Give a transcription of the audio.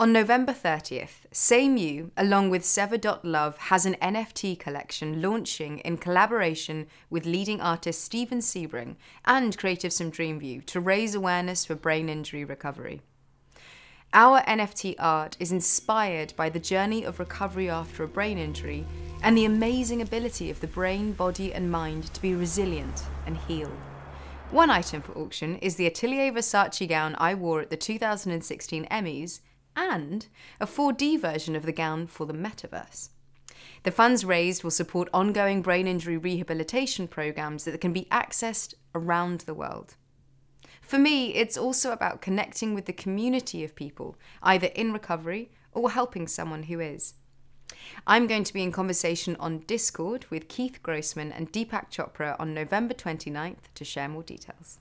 On November 30th, Same You, along with Sever.love, has an NFT collection launching in collaboration with leading artist Steven Sebring and Creatives from Dreamview to raise awareness for brain injury recovery. Our NFT art is inspired by the journey of recovery after a brain injury and the amazing ability of the brain, body, and mind to be resilient and heal. One item for auction is the Atelier Versace gown I wore at the 2016 Emmys and a 4D version of the gown for the metaverse. The funds raised will support ongoing brain injury rehabilitation programs that can be accessed around the world. For me, it's also about connecting with the community of people, either in recovery or helping someone who is. I'm going to be in conversation on Discord with Keith Grossman and Deepak Chopra on November 29th to share more details.